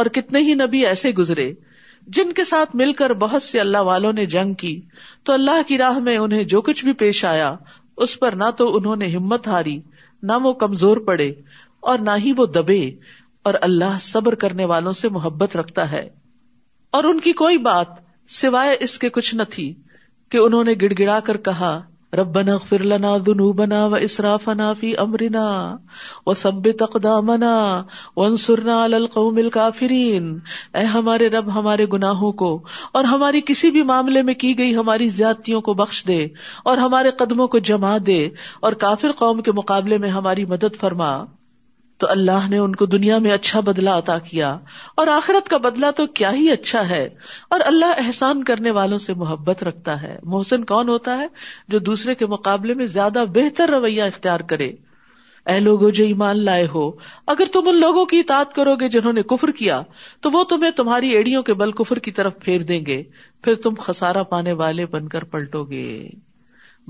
और कितने ही नबी ऐसे गुजरे जिनके साथ मिलकर बहुत से अल्लाह वालों ने जंग की तो अल्लाह की राह में उन्हें जो कुछ भी पेश आया उस पर ना तो उन्होंने हिम्मत हारी न वो कमजोर पड़े और ना ही वो दबे और अल्लाह सब्र करने वालों से मोहब्बत रखता है और उनकी कोई बात सिवाय इसके कुछ न थी कि उन्होंने गिड़गिड़ा कर कहा रबना फिरलना जुनूबना व इसराफना फी अमरना व सब्बित अकदामना वंसुरना अल कौमिल काफिरीन ए हमारे रब हमारे गुनाहों को और हमारी किसी भी मामले में की गई हमारी ज्यादतियों को बख्श दे और हमारे कदमों को जमा दे और काफिर कौम के मुकाबले में हमारी मदद फरमा तो अल्लाह ने उनको दुनिया में अच्छा बदला अता किया और आखिरत का बदला तो क्या ही अच्छा है और अल्लाह एहसान करने वालों से मोहब्बत रखता है मोहसिन कौन होता है जो दूसरे के मुकाबले में ज्यादा बेहतर रवैया इख्तियार करे ए लोगो जो ईमान लाए हो अगर तुम उन लोगों की इतात करोगे जिन्होंने कुफर किया तो वो तुम्हें तुम्हारी एड़ियों के बल कुफर की तरफ फेर देंगे फिर तुम खसारा पाने वाले बनकर पलटोगे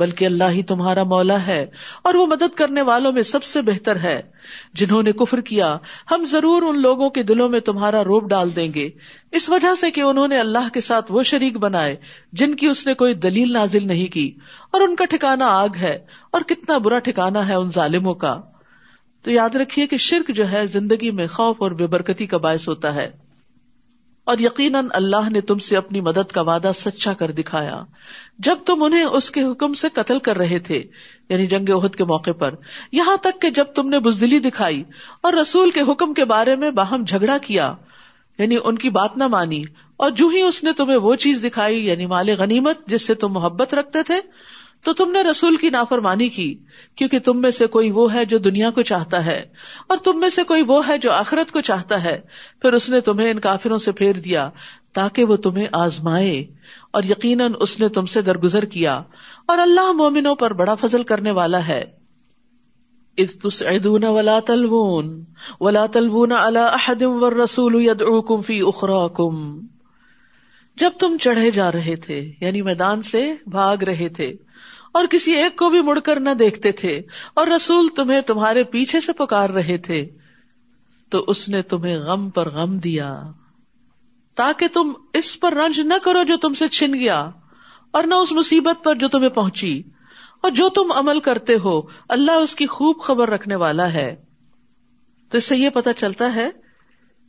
बल्कि अल्लाह ही तुम्हारा मौला है और वो मदद करने वालों में सबसे बेहतर है जिन्होंने कुफर किया हम जरूर उन लोगों के दिलों में तुम्हारा रोब डाल देंगे इस वजह से कि उन्होंने अल्लाह के साथ वो शरीक बनाए जिनकी उसने कोई दलील नाजिल नहीं की और उनका ठिकाना आग है और कितना बुरा ठिकाना है उन जालिमों का तो याद रखिये कि शिरक जो है जिंदगी में खौफ और बेबरकती का बायस होता है और यकीन अल्लाह ने तुमसे अपनी मदद का वादा सच्चा कर दिखाया जब तुम उन्हें उसके हुक्म से कतल कर रहे थे यानी जंग उहद के मौके पर यहाँ तक के जब तुमने बुजदिली दिखाई और रसूल के हुक्म के बारे में बाहम झगड़ा किया यानी उनकी बात न मानी और जू ही उसने तुम्हें वो चीज दिखाई यानी माले गनीमत जिससे तुम मोहब्बत रखते थे तो तुमने रसूल की नाफरमानी की क्योंकि तुम में से कोई वो है जो दुनिया को चाहता है और तुम में से कोई वो है जो आखरत को चाहता है फिर उसने तुम्हें इन काफिरों से फेर दिया ताकि वो तुम्हें आजमाए और यकीन उसने तुमसे दरगुजर किया और अल्लाह मोमिनों पर बड़ा फजल करने वाला है जब तुम चढ़े जा रहे थे यानी मैदान से भाग रहे थे और किसी एक को भी मुड़कर न देखते थे और रसूल तुम्हें तुम्हारे पीछे से पुकार रहे थे तो उसने तुम्हें गम पर गम दिया ताकि तुम इस पर रंज न करो जो तुमसे छिन गया और न उस मुसीबत पर जो तुम्हें पहुंची और जो तुम अमल करते हो अल्लाह उसकी खूब खबर रखने वाला है तो इससे यह पता चलता है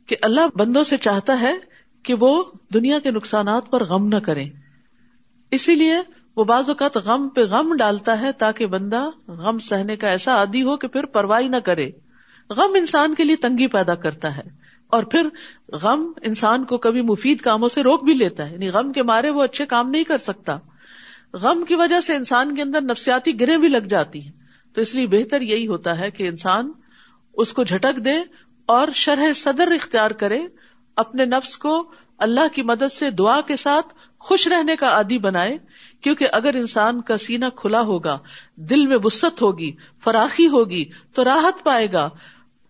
कि अल्लाह बंदों से चाहता है कि वो दुनिया के नुकसानात पर गम न करें इसीलिए वो बाजुकत गम पे गम डालता है ताकि बंदा गम सहने का ऐसा आदि हो कि फिर परवाही ना करे गम इंसान के लिए तंगी पैदा करता है और फिर गम इंसान को कभी मुफीद कामों से रोक भी लेता है यानी गम के मारे वो अच्छे काम नहीं कर सकता गम की वजह से इंसान के अंदर नफसियाती गिरे भी लग जाती है तो इसलिए बेहतर यही होता है कि इंसान उसको झटक दे और शरह सदर इख्तियार करे अपने नफ्स को अल्लाह की मदद से दुआ के साथ खुश रहने का आदि बनाए क्योंकि अगर इंसान का सीना खुला होगा दिल में वुस्सत होगी फराखी होगी तो राहत पाएगा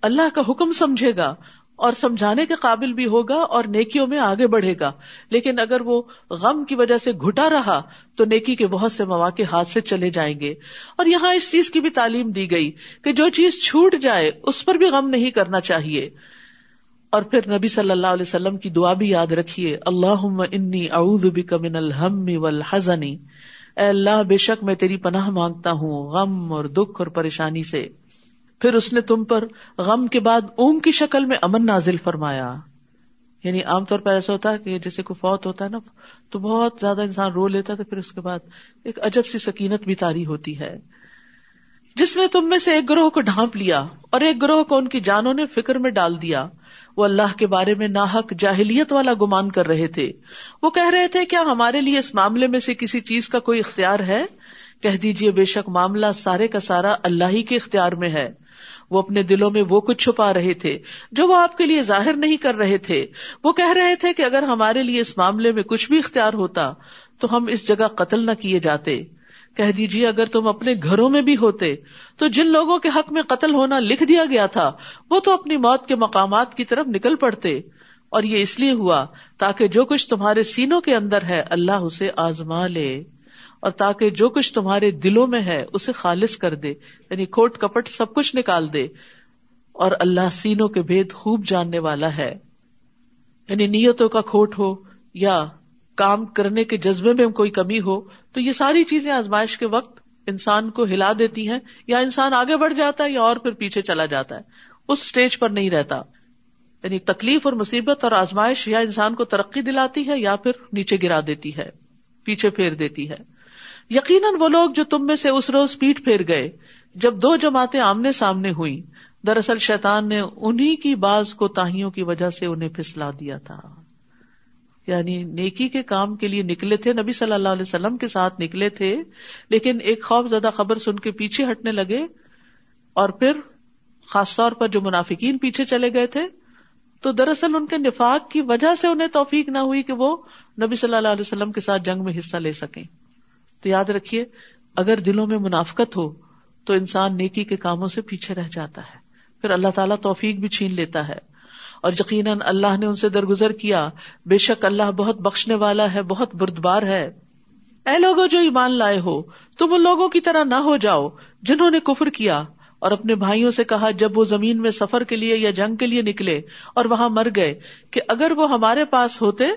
अल्लाह का हुक्म समझेगा और समझाने के काबिल भी होगा और नेकियों में आगे बढ़ेगा लेकिन अगर वो गम की वजह से घुटा रहा तो नेकी के बहुत से मौाक़े हाथ से चले जाएंगे और यहाँ इस चीज की भी तालीम दी गई कि जो चीज छूट जाए उस पर भी गम नहीं करना चाहिए और फिर नबी सल्लल्लाहु अलैहि वसल्लम की दुआ भी याद रखिए अल्लाह इन्नी अउदबिक मिनल हम्मी वल हजनी अल्लाह बेशक मैं तेरी पनाह मांगता हूँ गम और दुख और परेशानी से फिर उसने तुम पर गम के बाद ऊम की शक्ल में अमन नाजिल फरमाया यानी आमतौर पर ऐसा होता है कि जैसे कोई फौत होता है ना तो बहुत ज्यादा इंसान रो लेता है तो फिर उसके बाद एक अजब सी सकीनत भी तारी होती है जिसने तुम में से एक ग्रोह को ढांप लिया और एक ग्रोह को उनकी जानों ने फिक्र में डाल दिया वो अल्लाह के बारे में नाहक जाहिलियत वाला गुमान कर रहे थे वो कह रहे थे क्या हमारे लिए इस मामले में से किसी चीज का कोई इख्तियार है कह दीजिए बेशक मामला सारे का सारा अल्लाह ही के इख्तियार में है वो अपने दिलों में वो कुछ छुपा रहे थे जो वो आपके लिए जाहिर नहीं कर रहे थे वो कह रहे थे कि अगर हमारे लिए इस मामले में कुछ भी इख्तियार होता तो हम इस जगह कत्ल न किए जाते कह दीजिए अगर तुम अपने घरों में भी होते तो जिन लोगों के हक में कत्ल होना लिख दिया गया था वो तो अपनी मौत के मकाम की तरफ निकल पड़ते और ये इसलिए हुआ ताकि जो कुछ तुम्हारे सीनों के अंदर है अल्लाह उसे आजमा ले और ताकि जो कुछ तुम्हारे दिलों में है उसे खालिज कर दे यानी खोट कपट सब कुछ निकाल दे और अल्लाह सीनों के भेद खूब जानने वाला है यानी नियतों का खोट हो या काम करने के जज्बे में कोई कमी हो तो ये सारी चीजें आजमाइश के वक्त इंसान को हिला देती हैं या इंसान आगे बढ़ जाता है या और फिर पीछे चला जाता है उस स्टेज पर नहीं रहता यानी तकलीफ और मुसीबत और आजमाइश या इंसान को तरक्की दिलाती है या फिर नीचे गिरा देती है पीछे फेर देती है यकीन वो लोग जो तुम में से उस रोज पीठ फेर गए जब दो जमाते आमने सामने हुई दरअसल शैतान ने उन्हीं की बाज को ताहियों की वजह से उन्हें फिसला दिया था यानी नेकी के काम के लिए निकले थे नबी सल्लल्लाहु अलैहि वसल्लम के साथ निकले थे लेकिन एक खौफ खौफजदा खबर सुन के पीछे हटने लगे और फिर खासतौर पर जो मुनाफिकीन पीछे चले गए थे तो दरअसल उनके निफाक की वजह से उन्हें तोफीक ना हुई कि वो नबी सल्लल्लाहु अलैहि वसल्लम के साथ जंग में हिस्सा ले सके तो याद रखिये अगर दिलों में मुनाफकत हो तो इंसान नेकी के कामों से पीछे रह जाता है फिर अल्लाह ताला तौफीक भी छीन लेता है और यकीन अल्लाह ने उनसे दरगुजर किया बेशक अल्लाह बहुत बख्शने वाला है बहुत बुरदबार है ए लोगो जो ईमान लाए हो तुम उन लोगों की तरह ना हो जाओ जिन्होंने कुफर किया और अपने भाइयों से कहा जब वो जमीन में सफर के लिए या जंग के लिए निकले और वहां मर गए कि अगर वो हमारे पास होते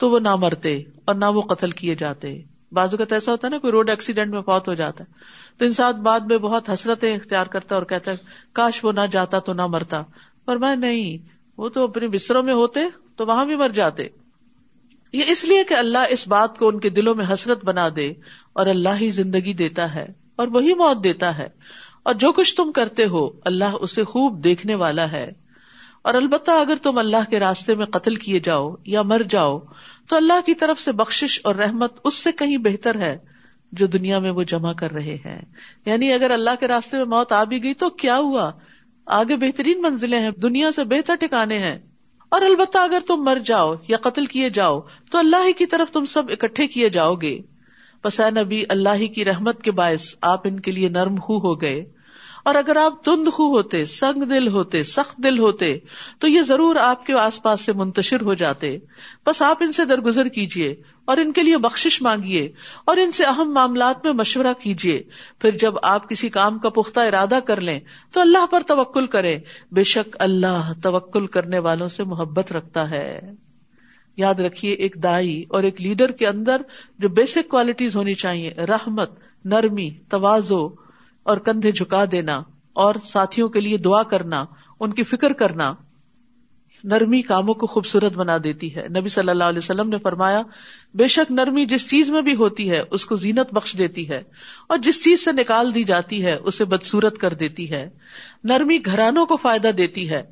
तो वो ना मरते और ना वो कत्ल किए जाते बाजू का तो ऐसा होता है ना कोई रोड एक्सीडेंट में फौत हो जाता है तो इंसान बाद में बहुत हसरतें इख्तियार करता और कहता है काश वो ना जाता तो ना मरता पर मैं नहीं वो तो अपने बिस्तरों में होते तो वहां भी मर जाते ये इसलिए कि अल्लाह इस बात को उनके दिलों में हसरत बना दे और अल्लाह ही जिंदगी देता है और वही मौत देता है और जो कुछ तुम करते हो अल्लाह उसे खूब देखने वाला है और अलबत् अगर तुम अल्लाह के रास्ते में कत्ल किए जाओ या मर जाओ तो अल्लाह की तरफ से बख्शिश और रहमत उससे कहीं बेहतर है जो दुनिया में वो जमा कर रहे हैं यानी अगर अल्लाह के रास्ते में मौत आ भी गई तो क्या हुआ आगे बेहतरीन मंजिलें हैं दुनिया से बेहतर ठिकाने हैं और अलबत्ता अगर तुम मर जाओ या कत्ल किए जाओ तो अल्लाह की तरफ तुम सब इकट्ठे किए जाओगे बसा नबी अल्लाह की रहमत के बायस आप इनके लिए नर्म हु हो गए और अगर आप तुंदखू होते संग दिल होते सख्त दिल होते तो ये जरूर आपके आस पास से मुंतशिर हो जाते बस आप इनसे दरगुजर कीजिए और इनके लिए बख्शिश मांगिए और इनसे अहम मामला में मशवरा कीजिए फिर जब आप किसी काम का पुख्ता इरादा कर लें तो अल्लाह पर तवक्ल करे बेशक अल्लाह तवक्ल करने वालों से मोहब्बत रखता है याद रखिये एक दाई और एक लीडर के अंदर जो बेसिक क्वालिटीज होनी चाहिए रहमत नरमी तोजो और कंधे झुका देना और साथियों के लिए दुआ करना उनकी फिक्र करना नरमी कामों को खूबसूरत बना देती है नबी सल्लल्लाहु अलैहि वसल्लम ने फरमाया बेशक नरमी जिस चीज में भी होती है उसको जीनत बख्श देती है और जिस चीज से निकाल दी जाती है उसे बदसूरत कर देती है नरमी घरानों को फायदा देती है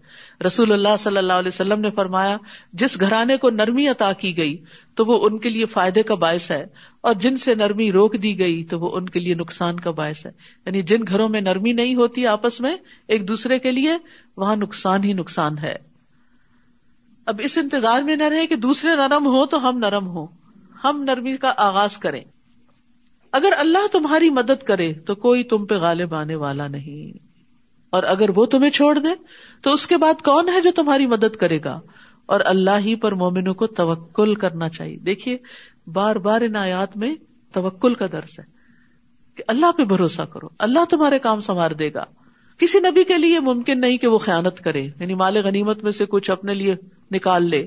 रसूलुल्लाह सल्लल्लाहु अलैहि वसल्लम ने फरमाया जिस घराने को नरमी अता की गई तो वो उनके लिए फायदे का बायस है और जिनसे नरमी रोक दी गई तो वो उनके लिए नुकसान का बायस है यानी जिन घरों में नरमी नहीं होती आपस में एक दूसरे के लिए वहां नुकसान ही नुकसान है अब इस इंतजार में न रहे कि दूसरे नरम हो तो हम नरम हो हम नरमी का आगाज करें अगर अल्लाह तुम्हारी मदद करे तो कोई तुम पे गालिब आने वाला नहीं और अगर वो तुम्हें छोड़ दे तो उसके बाद कौन है जो तुम्हारी मदद करेगा और अल्लाह ही पर मोमिनों को तवक्ल करना चाहिए देखिए बार बार इन आयात में तवक्ल का दर्ज है कि अल्लाह पे भरोसा करो अल्लाह तुम्हारे काम संवार देगा किसी नबी के लिए मुमकिन नहीं कि वो खयानत करे यानी माल गनीमत में से कुछ अपने लिए निकाल ले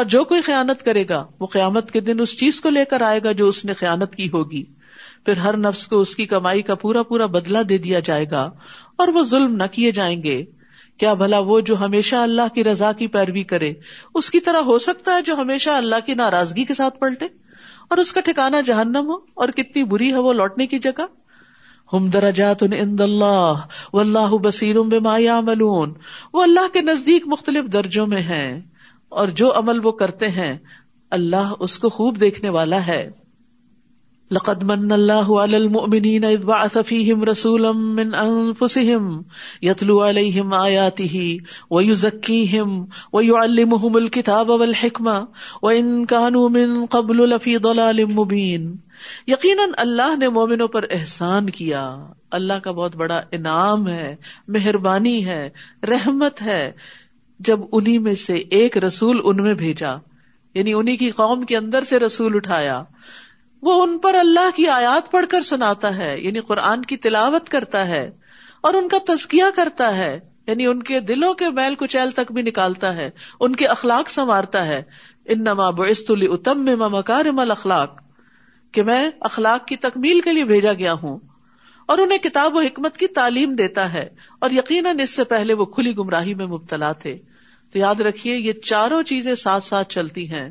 और जो कोई खयानत करेगा वो क्यामत के दिन उस चीज को लेकर आएगा जो उसने खयानत की होगी फिर हर नफ्स को उसकी कमाई का पूरा पूरा बदला दे दिया जाएगा और वो जुल्म न किए जाएंगे क्या भला वो जो हमेशा अल्लाह की रजा की पैरवी करे उसकी तरह हो सकता है जो हमेशा अल्लाह की नाराजगी के साथ पलटे और उसका ठिकाना जहन्नम हो और कितनी बुरी है वो लौटने की जगह हम दराजात वल्लाह बसीर बेमायामलून वो अल्लाह के नजदीक मुख्तलिफ दर्जों में है और जो अमल वो करते हैं अल्लाह उसको खूब देखने वाला है لقد من الله على المؤمنين إذ بعث فيهم رسولا من أنفسهم يتلو عليهم آياته ويزكيهم ويعلمهم الكتاب والحكمة وإن كانوا من قبل لفي ضلال مبين اللہ نے مومنوں پر احسان کیا اللہ کا بہت بڑا انعام ہے مہربانی ہے رحمت ہے جب انہی میں سے ایک رسول ان میں بھیجا یعنی انہی کی قوم کے اندر سے رسول اٹھایا वो उन पर अल्लाह की आयात पढ़कर सुनाता है यानी कुरान की तिलावत करता है और उनका तस्किया करता है यानी उनके दिलों के मैल कुचैल तक भी निकालता है उनके अखलाक संवारता है इन नमा बुस्तुल उतम में मकार अखलाक के मैं अखलाक की तकमील के लिए भेजा गया हूँ और उन्हें किताब और की तालीम देता है और यकीन इससे पहले वो खुली गुमराही में मुबतला थे तो याद रखिये ये चारों चीजें साथ साथ चलती हैं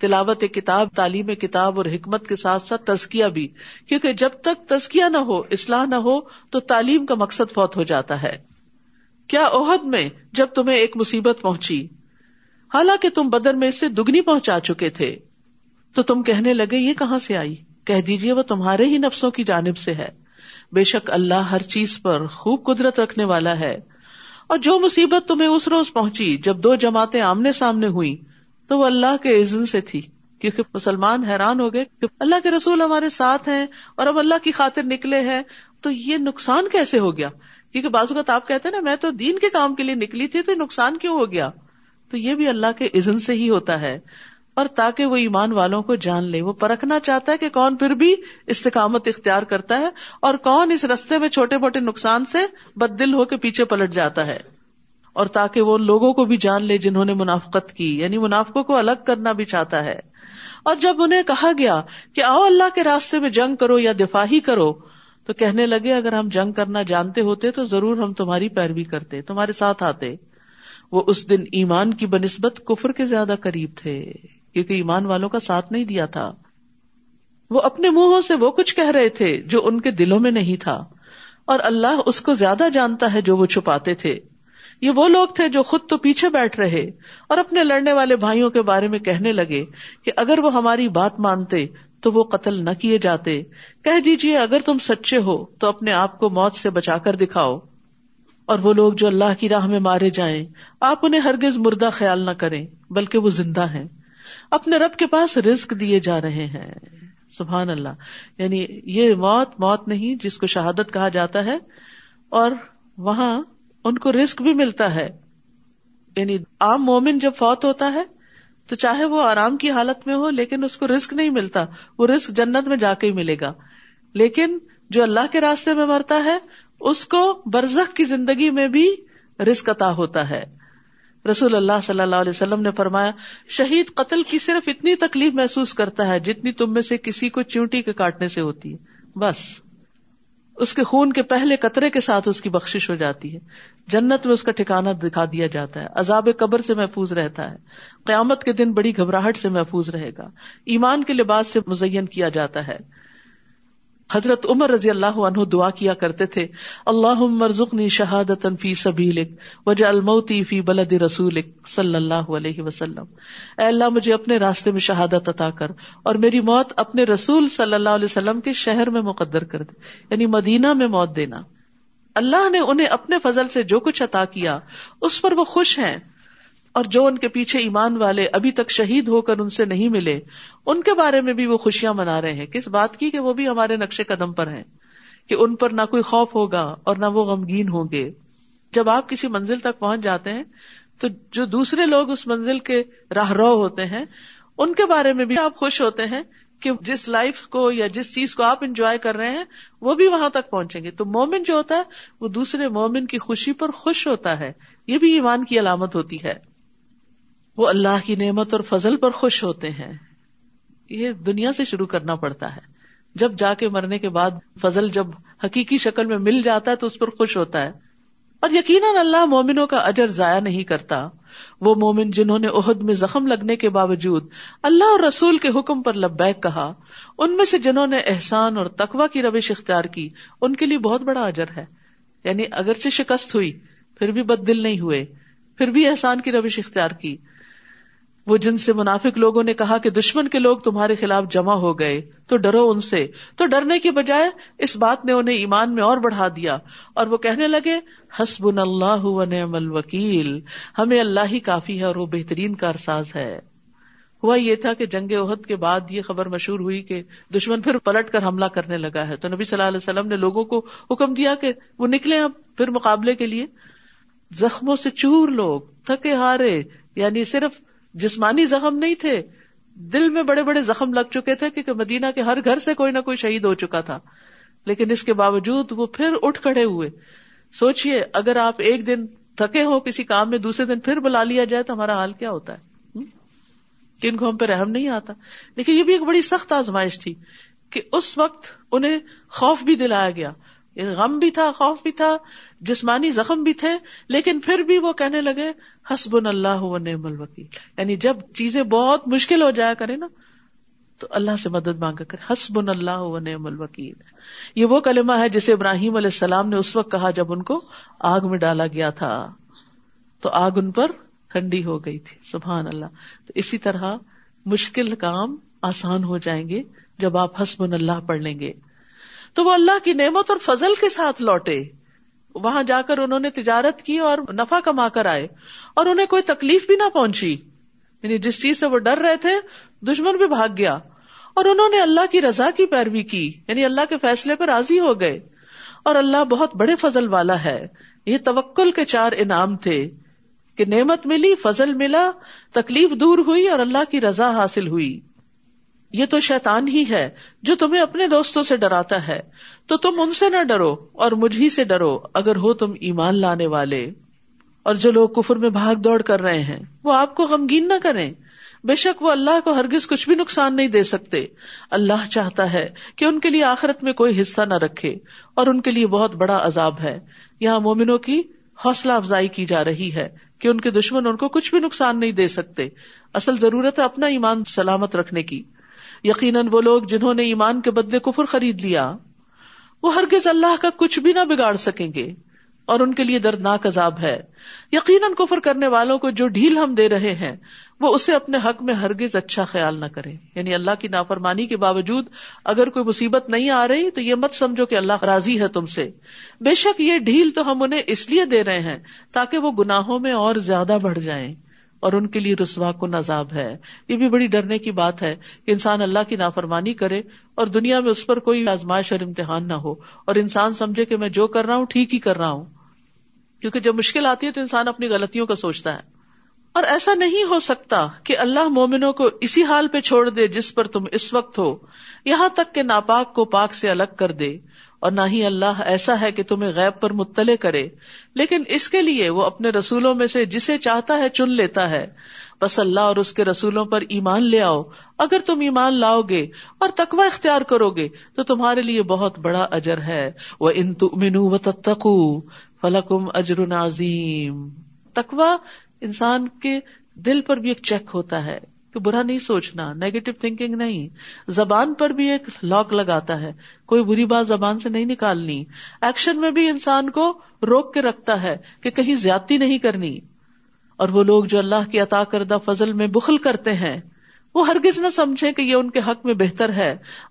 तिलावत किताब तालीम किताब और हमत के साथ साथ तस्किया भी क्योंकि जब तक तस्किया न हो इसलाह न हो तो तालीम का मकसद फौत हो जाता है क्या ओहद में जब तुम्हें एक मुसीबत पहुंची हालांकि तुम बदर में इससे दुगनी पहुंचा चुके थे तो तुम कहने लगे ये कहां से आई कह दीजिए वो तुम्हारे ही नफ्सों की जानब से है बेशक अल्लाह हर चीज पर खूब कुदरत रखने वाला है और जो मुसीबत तुम्हें उस रोज पहुंची जब दो जमाते आमने सामने हुई तो वो अल्लाह के इज्जन से थी क्योंकि मुसलमान हैरान हो गए कि अल्लाह के रसूल हमारे साथ हैं और अब अल्लाह की खातिर निकले हैं तो ये नुकसान कैसे हो गया क्योंकि बाजूकत तो आप कहते हैं ना मैं तो दीन के काम के लिए निकली थी तो नुकसान क्यों हो गया तो ये भी अल्लाह के इजन से ही होता है और ताकि वो ईमान वालों को जान ले वो परखना चाहता है कि कौन फिर भी इस्तकामत इख्तियार करता है और कौन इस रस्ते में छोटे मोटे नुकसान से बददिल होकर पीछे पलट जाता है और ताकि वो उन लोगों को भी जान ले जिन्होंने मुनाफ्त की यानी मुनाफ्कों को अलग करना भी चाहता है और जब उन्हें कहा गया कि आओ अल्लाह के रास्ते में जंग करो या दिफाही करो तो कहने लगे अगर हम जंग करना जानते होते तो जरूर हम तुम्हारी पैरवी करते तुम्हारे साथ आते वो उस दिन ईमान की बनस्बत कुफर के ज्यादा करीब थे क्योंकि ईमान वालों का साथ नहीं दिया था वो अपने मुंहों से वो कुछ कह रहे थे जो उनके दिलों में नहीं था और अल्लाह उसको ज्यादा जानता है जो वो छुपाते थे ये वो लोग थे जो खुद तो पीछे बैठ रहे और अपने लड़ने वाले भाइयों के बारे में कहने लगे कि अगर वो हमारी बात मानते तो वो कत्ल न किए जाते कह दीजिए अगर तुम सच्चे हो तो अपने आप को मौत से बचाकर दिखाओ और वो लोग जो अल्लाह की राह में मारे जाए आप उन्हें हरगिज मुर्दा ख्याल न करें बल्कि वो जिंदा है अपने रब के पास रिस्क दिए जा रहे हैं सुबहान अल्लाह यानी ये मौत मौत नहीं जिसको शहादत कहा जाता है और वहां उनको रिस्क भी मिलता है यानी आम मोमिन जब फौत होता है तो चाहे वो आराम की हालत में हो लेकिन उसको रिस्क नहीं मिलता वो रिस्क जन्नत में जाके ही मिलेगा लेकिन जो अल्लाह के रास्ते में मरता है उसको बरजख की जिंदगी में भी रिस्क अता होता है रसूल अल्लाह सल्लल्लाहु अलैहि वसल्लम ने फरमाया शहीद कत्ल की सिर्फ इतनी तकलीफ महसूस करता है जितनी तुम में से किसी को चिंटी के काटने से होती है बस उसके खून के पहले कतरे के साथ उसकी बख्शिश हो जाती है जन्नत में उसका ठिकाना दिखा दिया जाता है अजाब कबर से महफूज रहता है क्यामत के दिन बड़ी घबराहट से महफूज रहेगा ईमान के लिबास से मुजयन किया जाता है हजरत उमर रजी अल्लाह दुआ किया करते थे अल्लाह मरजुकनी शहादत फी सबीलिक वज अलमौती फी बलद रसूलिक सल्लल्लाहु अलैहि मुझे अपने रास्ते में शहादत अता कर और मेरी मौत अपने रसूल सल्लल्लाहु के शहर में मुकदर कर दे यानी मदीना में मौत देना अल्लाह ने उन्हें अपने फजल से जो कुछ अता किया उस पर वो खुश हैं और जो उनके पीछे ईमान वाले अभी तक शहीद होकर उनसे नहीं मिले उनके बारे में भी वो खुशियां मना रहे हैं किस बात की कि वो भी हमारे नक्शे कदम पर हैं कि उन पर ना कोई खौफ होगा और ना वो गमगीन होंगे जब आप किसी मंजिल तक पहुंच जाते हैं तो जो दूसरे लोग उस मंजिल के राहरो होते हैं उनके बारे में भी आप खुश होते हैं कि जिस लाइफ को या जिस चीज को आप इंजॉय कर रहे हैं वो भी वहां तक पहुंचेंगे तो मोमिन जो होता है वो दूसरे मोमिन की खुशी पर खुश होता है ये भी ईमान की अलामत होती है वो अल्लाह की नेमत और फजल पर खुश होते हैं ये दुनिया से शुरू करना पड़ता है जब जाके मरने के बाद फजल जब हकीकी शक्ल में मिल जाता है तो उस पर खुश होता है और यकीन अल्लाह मोमिनों का अजर जाया नहीं करता वो मोमिन जिन्होंने उहद में जख्म लगने के बावजूद अल्लाह और रसूल के हुक्म पर लब्बैक कहा उनमें से जिन्होंने एहसान और तकवा की रविश इख्तियार की उनके लिए बहुत बड़ा अजर है यानी अगरचे शिकस्त हुई फिर भी बददिल नहीं हुए फिर भी एहसान की रविश इख्तियार की वो जिनसे मुनाफिक लोगों ने कहा कि दुश्मन के लोग तुम्हारे खिलाफ जमा हो गए तो डरो उनसे तो डरने के बजाय इस बात ने उन्हें ईमान में और बढ़ा दिया और वो कहने लगे हसबुन अल्लाह वकील हमें अल्लाह ही काफी है और वो बेहतरीन कारसाज है हुआ ये था कि जंग उहद के बाद ये खबर मशहूर हुई कि दुश्मन फिर पलट कर हमला करने लगा है तो नबी सल्लल्लाहु अलैहि वसल्लम ने लोगों को हुक्म दिया कि वो निकले अब फिर मुकाबले के लिए जख्मों से चूर लोग थके हारे यानी सिर्फ जिसमानी जख्म नहीं थे दिल में बड़े बड़े जख्म लग चुके थे क्योंकि मदीना के हर घर से कोई ना कोई शहीद हो चुका था लेकिन इसके बावजूद वो फिर उठ खड़े हुए सोचिए अगर आप एक दिन थके हो किसी काम में दूसरे दिन फिर बुला लिया जाए तो हमारा हाल क्या होता है हम्म? कि इनको हम पे रहम नहीं आता लेकिन ये भी एक बड़ी सख्त आजमाइश थी कि उस वक्त उन्हें खौफ भी दिलाया गया गम भी था खौफ भी था जिसमानी जख्म भी थे लेकिन फिर भी वो कहने लगे हसबन अल्लाह नमल वकील यानी जब चीजें बहुत मुश्किल हो जाया करे ना तो अल्लाह से मदद मांगा कर हसबन अल्लाह नमल वकील ये वो कलिमा है जिसे इब्राहिम सलाम ने उस वक्त कहा जब उनको आग में डाला गया था तो आग उन पर ठंडी हो गई थी सुबहान अल्लाह तो इसी तरह मुश्किल काम आसान हो जाएंगे जब आप हसबन अल्लाह पढ़ लेंगे तो वो अल्लाह की नेमत और फजल के साथ लौटे वहां जाकर उन्होंने तिजारत की और नफा कमा कर आए और उन्हें कोई तकलीफ भी ना पहुंची यानी जिस चीज से वो डर रहे थे दुश्मन भी भाग गया और उन्होंने अल्लाह की रजा की पैरवी की यानी अल्लाह के फैसले पर राजी हो गए और अल्लाह बहुत बड़े फजल वाला है ये तवक्ल के चार इनाम थे कि नेमत मिली फजल मिला तकलीफ दूर हुई और अल्लाह की रजा हासिल हुई ये तो शैतान ही है जो तुम्हें अपने दोस्तों से डराता है तो तुम उनसे न डरो और मुझी से डरो अगर हो तुम ईमान लाने वाले और जो लोग कुफर में भाग दौड़ कर रहे हैं वो आपको गमगीन न करें बेशक वो अल्लाह को हरगिज कुछ भी नुकसान नहीं दे सकते अल्लाह चाहता है कि उनके लिए आखिरत में कोई हिस्सा न रखे और उनके लिए बहुत बड़ा अजाब है यहाँ मोमिनों की हौसला अफजाई की जा रही है कि उनके दुश्मन उनको कुछ भी नुकसान नहीं दे सकते असल जरूरत है अपना ईमान सलामत रखने की यकीन वो लोग जिन्होंने ईमान के बदले कुफर खरीद लिया वो हरगिज अल्लाह का कुछ भी ना बिगाड़ सकेंगे और उनके लिए दर्दनाक अजाब है यकीन कुफर करने वालों को जो ढील हम दे रहे हैं वो उसे अपने हक में हरगिज अच्छा ख्याल ना करें यानी अल्लाह की नाफरमानी के बावजूद अगर कोई मुसीबत नहीं आ रही तो ये मत समझो कि अल्लाह राजी है तुमसे बेशक ये ढील तो हम उन्हें इसलिए दे रहे हैं ताकि वो गुनाहों में और ज्यादा बढ़ जाएं और उनके लिए रसवा को नजाब है ये भी बड़ी डरने की बात है कि इंसान अल्लाह की नाफरमानी करे और दुनिया में उस पर कोई आजमाइश और इम्तिहान ना हो और इंसान समझे कि मैं जो कर रहा हूं ठीक ही कर रहा हूं क्योंकि जब मुश्किल आती है तो इंसान अपनी गलतियों का सोचता है और ऐसा नहीं हो सकता कि अल्लाह मोमिनों को इसी हाल पे छोड़ दे जिस पर तुम इस वक्त हो यहां तक के नापाक को पाक से अलग कर दे और ना ही अल्लाह ऐसा है कि तुम्हें गैब पर मुत्तले करे लेकिन इसके लिए वो अपने रसूलों में से जिसे चाहता है चुन लेता है बस अल्लाह और उसके रसूलों पर ईमान ले आओ अगर तुम ईमान लाओगे और तकवा इख्तियार करोगे तो तुम्हारे लिए बहुत बड़ा अजर है वह इन तुमिनू व तत्तकू फलकुम अजर नाजीम तकवा इंसान के दिल पर भी एक चेक होता है कि बुरा नहीं सोचना नेगेटिव थिंकिंग नहीं जबान पर भी एक लॉक लगाता है कोई बुरी बात जबान से नहीं निकालनी एक्शन में भी इंसान को रोक के रखता है कि कहीं ज्यादती नहीं करनी और वो लोग जो अल्लाह की अता करदा फजल में बुखल करते हैं वो हरगिज न समझे कि ये उनके हक में बेहतर है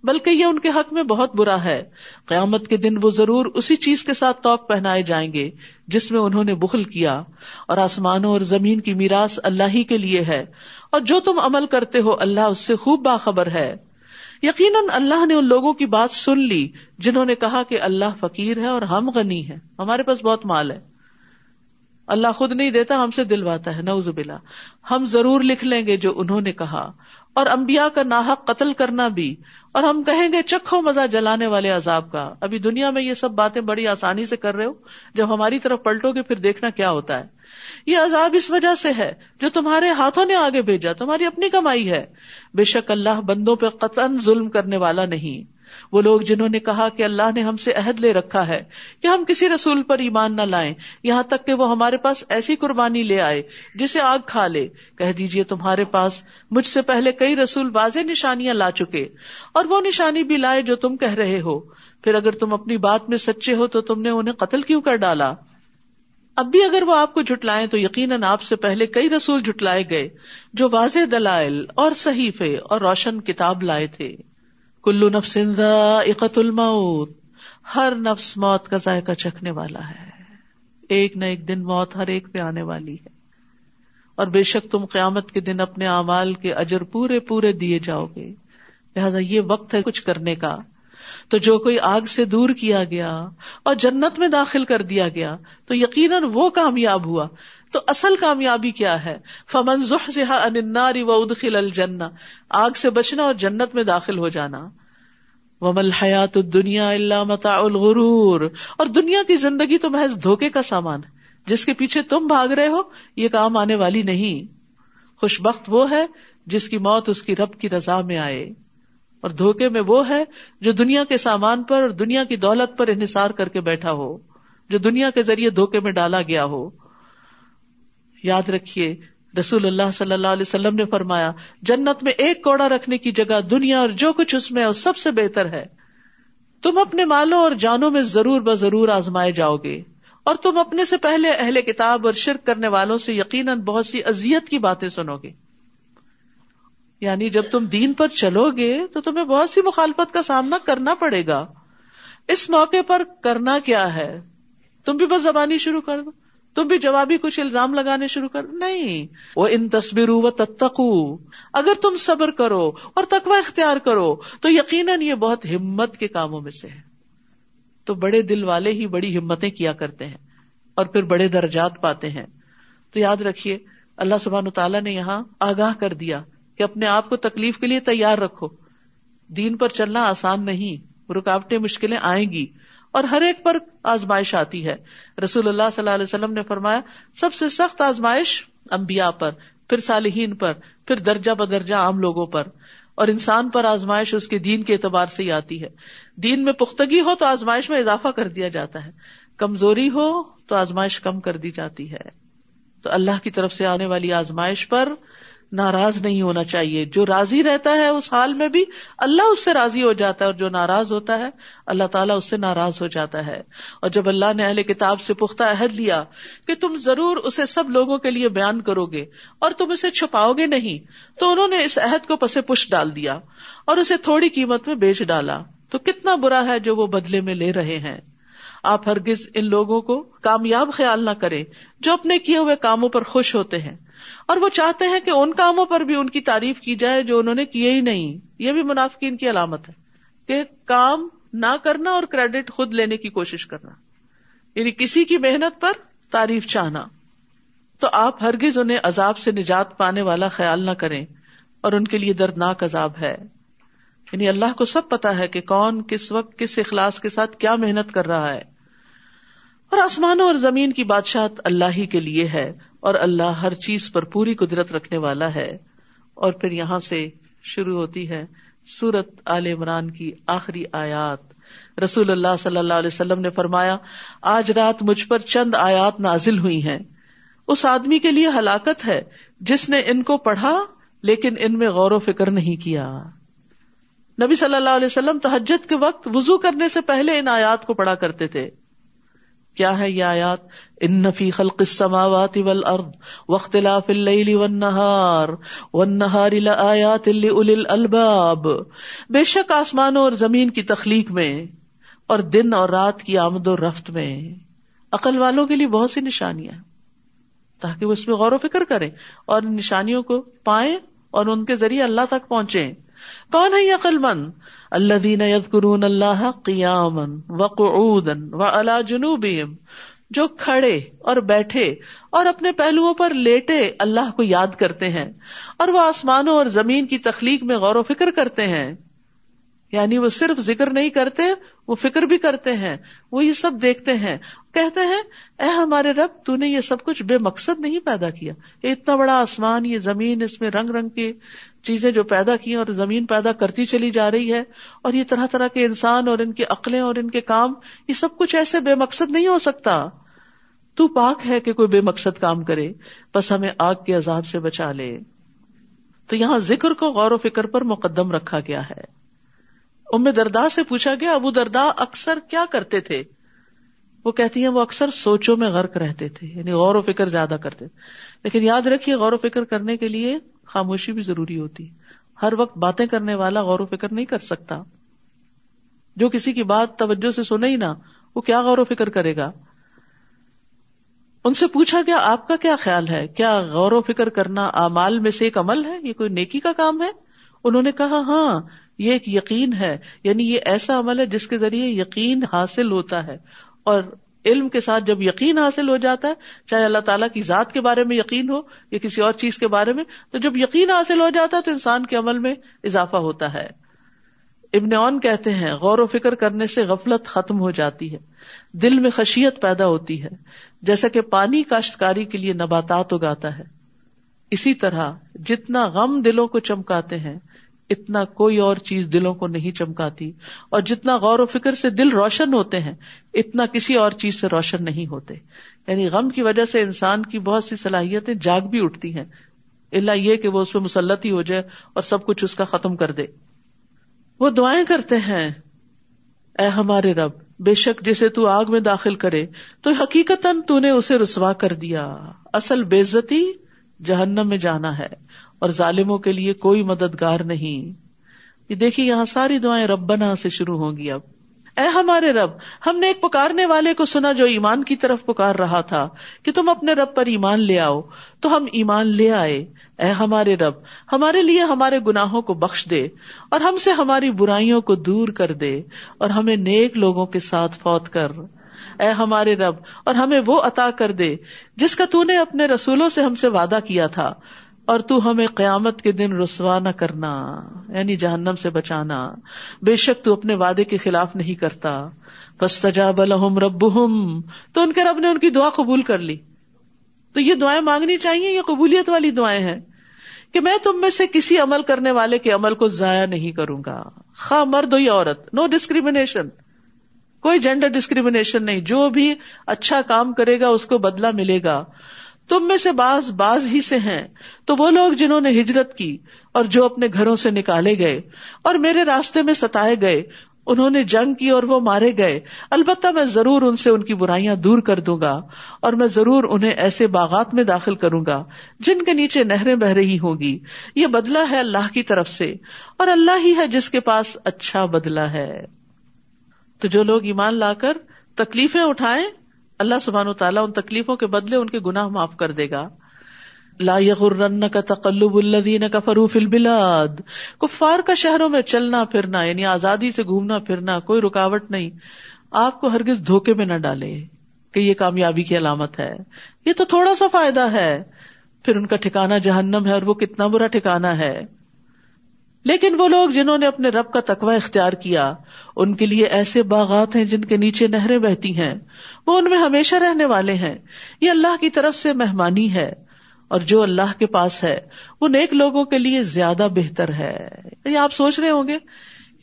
बल्कि ये उनके हक में बहुत बुरा है क्यामत के दिन वो जरूर उसी चीज के साथ तोक पहनाए जाएंगे जिसमें उन्होंने बुखल किया और आसमानों और जमीन की मीरास अल्लाह ही के लिए है और जो तुम अमल करते हो अल्लाह उससे खूब बाखबर है यकीन अल्लाह ने उन लोगों की बात सुन ली जिन्होंने कहा कि अल्लाह फकीर है और हम गनी है हमारे पास बहुत माल है अल्लाह खुद नहीं देता हमसे दिलवाता है नवजुबिला हम जरूर लिख लेंगे जो उन्होंने कहा और अम्बिया का नाहक कत्ल करना भी और हम कहेंगे चखो मजा जलाने वाले अजाब का अभी दुनिया में ये सब बातें बड़ी आसानी से कर रहे हो जब हमारी तरफ पलटोगे फिर देखना क्या होता है ये अजाब इस वजह से है जो तुम्हारे हाथों ने आगे भेजा तुम्हारी अपनी कमाई है बेशक अल्लाह बंदों पर कतन जुल्म करने वाला नहीं वो लोग जिन्होंने कहा कि अल्लाह ने हमसे अहद ले रखा है कि हम किसी रसूल पर ईमान न लाए यहाँ तक कि वो हमारे पास ऐसी कुर्बानी ले आए जिसे आग खा ले कह दीजिए तुम्हारे पास मुझसे पहले कई रसूल वाजे निशानियां ला चुके और वो निशानी भी लाए जो तुम कह रहे हो फिर अगर तुम अपनी बात में सच्चे हो तो तुमने उन्हें कत्ल क्यों कर डाला अब भी अगर वो आपको जुटलाएं तो यकीन आपसे पहले कई रसूल जुटलाए गए जो वाज दलाइल और सहीफे और रोशन किताब लाए थे कुल्लू नफ सिंधा इकतुल मौत हर नफ्स मौत का जायका चखने वाला है एक न एक दिन मौत हर एक पे आने वाली है और बेशक तुम क्यामत के दिन अपने अमाल के अजर पूरे पूरे दिए जाओगे लिहाजा ये वक्त है कुछ करने का तो जो कोई आग से दूर किया गया और जन्नत में दाखिल कर दिया गया तो यकीन वो कामयाब हुआ तो असल कामयाबी क्या है फमन जुहा अनारी व उदखिल अलजन्ना आग से बचना और जन्नत में दाखिल हो जाना वमल हयात दुनिया मताउल गुरूर और दुनिया की जिंदगी तो महज धोखे का सामान है जिसके पीछे तुम भाग रहे हो ये काम आने वाली नहीं खुशबक वो है जिसकी मौत उसकी रब की रजा में आए और धोखे में वो है जो दुनिया के सामान पर और दुनिया की दौलत पर इंसार करके बैठा हो जो दुनिया के जरिए धोखे में डाला गया हो याद रखिए रसूल अल्लाह सल्लल्लाहु अलैहि वसल्लम ने फरमाया जन्नत में एक कोड़ा रखने की जगह दुनिया और जो कुछ उसमें है सबसे बेहतर है तुम अपने मालों और जानों में जरूर ब जरूर आजमाए जाओगे और तुम अपने से पहले अहले किताब और शिरक करने वालों से यकीनन बहुत सी अजियत की बातें सुनोगे यानी जब तुम दीन पर चलोगे तो तुम्हें बहुत सी मुखालफत का सामना करना पड़ेगा इस मौके पर करना क्या है तुम भी बस जबानी शुरू कर दो तुम भी जवाबी कुछ इल्जाम लगाने शुरू कर नहीं वो इन तस्वीरों व तत्तकू अगर तुम सब्र करो और तकवा इख्तियार करो तो यकीनन ये बहुत हिम्मत के कामों में से है तो बड़े दिल वाले ही बड़ी हिम्मतें किया करते हैं और फिर बड़े दर्जात पाते हैं तो याद रखिए अल्लाह सुबहान तला ने यहाँ आगाह कर दिया कि अपने आप को तकलीफ के लिए तैयार रखो दीन पर चलना आसान नहीं रुकावटें मुश्किलें आएंगी और हर एक पर आजमाइश आती है रसूलुल्लाह सल्लल्लाहु अलैहि वसल्लम ने फरमाया सबसे सख्त आजमाइश अंबिया पर फिर सालिहीन पर फिर दर्जा बदर्जा आम लोगों पर और इंसान पर आजमाइश उसके दीन के एतबार से ही आती है दीन में पुख्तगी हो तो आजमाइश में इजाफा कर दिया जाता है कमजोरी हो तो आजमाइश कम कर दी जाती है तो अल्लाह की तरफ से आने वाली आजमाइश पर नाराज नहीं होना चाहिए जो राजी रहता है उस हाल में भी अल्लाह उससे राजी हो जाता है और जो नाराज होता है अल्लाह ताला उससे नाराज हो जाता है और जब अल्लाह ने अहले किताब से पुख्ता अहद लिया कि तुम जरूर उसे सब लोगों के लिए बयान करोगे और तुम इसे छुपाओगे नहीं तो उन्होंने इस अहद को पसे पुष्ट डाल दिया और उसे थोड़ी कीमत में बेच डाला तो कितना बुरा है जो वो बदले में ले रहे हैं आप हरगिज इन लोगों को कामयाब ख्याल ना करें जो अपने किए हुए कामों पर खुश होते हैं और वो चाहते हैं कि उन कामों पर भी उनकी तारीफ की जाए जो उन्होंने किए ही नहीं ये भी मुनाफिकीन इनकी अलामत है कि काम ना करना और क्रेडिट खुद लेने की कोशिश करना यानी किसी की मेहनत पर तारीफ चाहना तो आप हरगिज उन्हें अजाब से निजात पाने वाला ख्याल ना करें और उनके लिए दर्दनाक अजाब है यानी अल्लाह को सब पता है कि कौन किस वक्त किस इखलास के साथ क्या मेहनत कर रहा है और आसमानों और जमीन की बादशाह अल्लाह ही के लिए है और अल्लाह हर चीज पर पूरी कुदरत रखने वाला है और फिर यहां से शुरू होती है सूरत आल इमरान की आखिरी आयात रसूल अल्लाह सल्लल्लाहु अलैहि वसल्लम ने फरमाया आज रात मुझ पर चंद आयात नाजिल हुई हैं उस आदमी के लिए हलाकत है जिसने इनको पढ़ा लेकिन इनमें गौर फिक्र नहीं किया नबी सल्लल्लाहु अलैहि वसल्लम तहज्जत के वक्त वजू करने से पहले इन आयात को पढ़ा करते थे क्या है ये आयात इन नफी खल्क समावत वल अर्द वख्तलाफ वन नहार वन नहार आयात अलबाब बेशक आसमानों और जमीन की तख्लीक में और दिन और रात की आमद और रफ्त में अकल वालों के लिए बहुत सी निशानियां ताकि वो उसमें गौर फिक्र करें और निशानियों को पाए और उनके जरिए अल्लाह तक पहुंचे कौन है ये अकलमंद अल्लादीन यदकुरून अल्लाह कियामन व कूदन व अला जुनूबीम जो खड़े और बैठे और अपने पहलुओं पर लेटे अल्लाह को याद करते हैं और वह आसमानों और जमीन की तखलीक में गौर फिक्र करते हैं यानी वो सिर्फ जिक्र नहीं करते वो फिक्र भी करते हैं वो ये सब देखते हैं कहते हैं ए हमारे रब तूने ये सब कुछ बेमकसद नहीं पैदा किया इतना बड़ा आसमान ये जमीन इसमें रंग रंग के चीजें जो पैदा की और जमीन पैदा करती चली जा रही है और ये तरह तरह के इंसान और इनके अकले और इनके काम ये सब कुछ ऐसे बेमकसद नहीं हो सकता तू पाक है कि कोई बेमकसद काम करे बस हमें आग के अजाब से बचा ले तो यहां जिक्र को गौर फिक्र पर मुकदम रखा गया है उम्म दरदा से पूछा गया अबू दरदा अक्सर क्या करते थे वो कहती है वो अक्सर सोचों में गर्क रहते थे यानी गौर व फिक्र ज्यादा करते थे लेकिन याद रखिए गौर व फिक्र करने के लिए खामोशी भी जरूरी होती हर वक्त बातें करने वाला गौर फिक्र नहीं कर सकता जो किसी की बात तवज्जो से सुने ही ना वो क्या गौर फिक्र करेगा उनसे पूछा गया आपका क्या ख्याल है क्या गौर फिक्र करना अमाल में से एक अमल है ये कोई नेकी का काम है उन्होंने कहा हाँ ये एक यकीन है यानी ये ऐसा अमल है जिसके जरिए यकीन हासिल होता है और इल्म के साथ जब यकीन हासिल हो जाता है चाहे अल्लाह ताला की जात के बारे में यकीन हो या किसी और चीज के बारे में तो जब यकीन हासिल हो जाता है तो इंसान के अमल में इजाफा होता है इबन ओन कहते हैं गौर व फिक्र करने से गफलत खत्म हो जाती है दिल में खशियत पैदा होती है जैसा कि पानी काश्तकारी के लिए नबातात उगाता है इसी तरह जितना गम दिलों को चमकाते हैं इतना कोई और चीज दिलों को नहीं चमकाती और जितना गौर व फिक्र से दिल रोशन होते हैं इतना किसी और चीज से रोशन नहीं होते यानी गम की वजह से इंसान की बहुत सी सलाहियतें जाग भी उठती हैं इला ये कि वो उस पर मुसलत ही हो जाए और सब कुछ उसका खत्म कर दे वो दुआएं करते हैं ए हमारे रब बेशक जिसे तू आग में दाखिल करे तो हकीकतन तूने उसे रसवा कर दिया असल बेजती जहन्नम में जाना है और जालिमों के लिए कोई मददगार नहीं ये देखिए यहाँ सारी दुआएं रब्बना से शुरू होंगी अब ए हमारे रब हमने एक पुकारने वाले को सुना जो ईमान की तरफ पुकार रहा था कि तुम अपने रब पर ईमान ले आओ तो हम ईमान ले आए ऐ हमारे रब हमारे लिए हमारे गुनाहों को बख्श दे और हमसे हमारी बुराइयों को दूर कर दे और हमें नेक लोगों के साथ फौत कर ए हमारे रब और हमें वो अता कर दे जिसका तू ने अपने रसूलों से हमसे वादा किया था और तू हमें क्यामत के दिन रसवा न करना यानी जहन्नम से बचाना बेशक तू अपने वादे के खिलाफ नहीं करता बल हम रब हम तो उनके रब ने उनकी दुआ कबूल कर ली तो ये दुआएं मांगनी चाहिए ये कबूलियत वाली दुआएं हैं कि मैं तुम में से किसी अमल करने वाले के अमल को जाया नहीं करूंगा खा मर्द या औरत नो डिस्क्रिमिनेशन कोई जेंडर डिस्क्रिमिनेशन नहीं जो भी अच्छा काम करेगा उसको बदला मिलेगा तुम में से बाज बाज ही से हैं तो वो लोग जिन्होंने हिजरत की और जो अपने घरों से निकाले गए और मेरे रास्ते में सताए गए उन्होंने जंग की और वो मारे गए अलबत्ता मैं जरूर उनसे उनकी बुराइयां दूर कर दूंगा और मैं जरूर उन्हें ऐसे बागात में दाखिल करूंगा जिनके नीचे नहरें बह रही होगी ये बदला है अल्लाह की तरफ से और अल्लाह ही है जिसके पास अच्छा बदला है तो जो लोग ईमान लाकर तकलीफें उठाए अल्लाह सुबहान तला उन तकलीफों के बदले उनके गुनाह माफ कर देगा ला का तकल्लुबुल्लदीन का फरूफिल बिलाद कुफार का शहरों में चलना फिरना यानी आजादी से घूमना फिरना कोई रुकावट नहीं आपको हरगिज धोखे में न डाले कि ये कामयाबी की अलामत है ये तो थोड़ा सा फायदा है फिर उनका ठिकाना जहन्नम है और वो कितना बुरा ठिकाना है लेकिन वो लोग जिन्होंने अपने रब का तकवा इख्तियार किया उनके लिए ऐसे बागात हैं जिनके नीचे नहरें बहती हैं वो उनमें हमेशा रहने वाले हैं ये अल्लाह की तरफ से मेहमानी है और जो अल्लाह के पास है वो नेक लोगों के लिए ज्यादा बेहतर है ये आप सोच रहे होंगे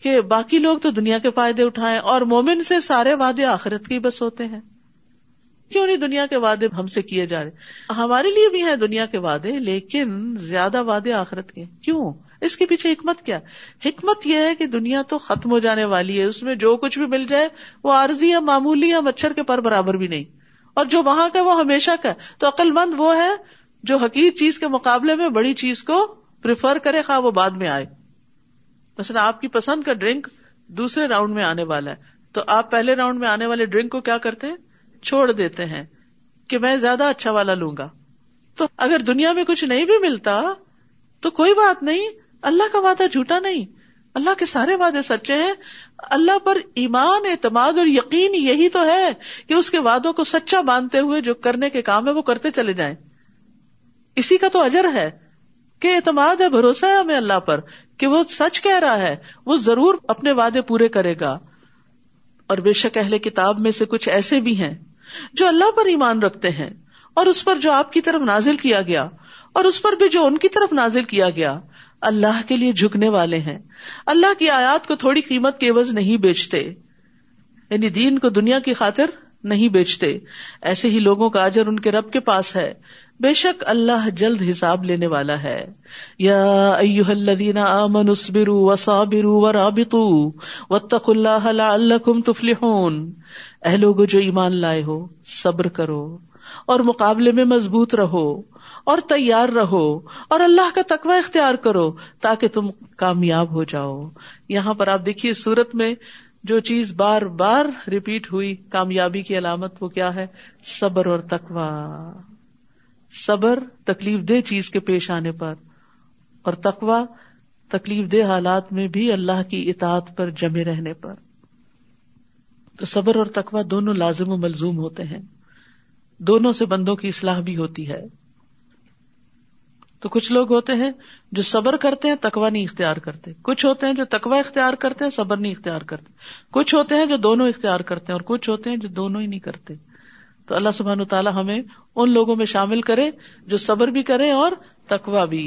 कि बाकी लोग तो दुनिया के फायदे उठाए और मोमिन से सारे वादे आखिरत के बस होते हैं क्यों नहीं दुनिया के वादे हमसे किए जा रहे हमारे लिए भी है दुनिया के वादे लेकिन ज्यादा वादे आखिरत के क्यों इसके पीछे हिकमत क्या हिकमत यह है कि दुनिया तो खत्म हो जाने वाली है उसमें जो कुछ भी मिल जाए वो आर्जी या मामूली या मच्छर के पर बराबर भी नहीं और जो वहां का वो हमेशा का तो अक्लमंद वो है जो हकीक चीज के मुकाबले में बड़ी चीज को प्रिफर करे खा वो बाद में आए मसल आपकी पसंद का ड्रिंक दूसरे राउंड में आने वाला है तो आप पहले राउंड में आने वाले ड्रिंक को क्या करते हैं छोड़ देते हैं कि मैं ज्यादा अच्छा वाला लूंगा तो अगर दुनिया में कुछ नहीं भी मिलता तो कोई बात नहीं अल्लाह का वादा झूठा नहीं अल्लाह के सारे वादे सच्चे हैं अल्लाह पर ईमान एतमाद और यकीन यही तो है कि उसके वादों को सच्चा मानते हुए जो करने के काम है वो करते चले जाए इसी का तो अजर है कि एतमाद है भरोसा है हमें अल्लाह पर कि वो सच कह रहा है वो जरूर अपने वादे पूरे करेगा और बेशक अहले किताब में से कुछ ऐसे भी हैं जो अल्लाह पर ईमान रखते हैं और उस पर जो आपकी तरफ नाजिल किया गया और उस पर भी जो उनकी तरफ नाजिल किया गया अल्लाह के लिए झुकने वाले हैं अल्लाह की आयात को थोड़ी कीमत के एवज नहीं बेचते यानी दीन को दुनिया की खातिर नहीं बेचते ऐसे ही लोगों का आजर उनके रब के पास है बेशक अल्लाह जल्द हिसाब लेने वाला है यादीना याबिरून अह लोगो जो ईमान लाए हो सब्र करो और मुकाबले में मजबूत रहो और तैयार रहो और अल्लाह का तकवा इख्तियार करो ताकि तुम कामयाब हो जाओ यहाँ पर आप देखिए सूरत में जो चीज बार बार रिपीट हुई कामयाबी की अलामत वो क्या है सबर और तकवा सबर तकलीफ दे चीज के पेश आने पर और तकवा तकलीफ दे हालात में भी अल्लाह की इतात पर जमे रहने पर तो सबर और तकवा दोनों लाजिम मलजूम होते हैं दोनों से बंदों की इसलाह भी होती है तो कुछ लोग होते हैं जो सबर करते हैं तकवा नहीं इख्तियार करते कुछ होते हैं जो तकवा इख्तियार करते हैं सबर नहीं इख्तियार करते कुछ होते हैं जो दोनों इख्तियार करते हैं और कुछ होते हैं जो दोनों ही नहीं करते तो अल्लाह सुबहान तला हमें उन लोगों में शामिल करे जो सबर भी करे और तकवा भी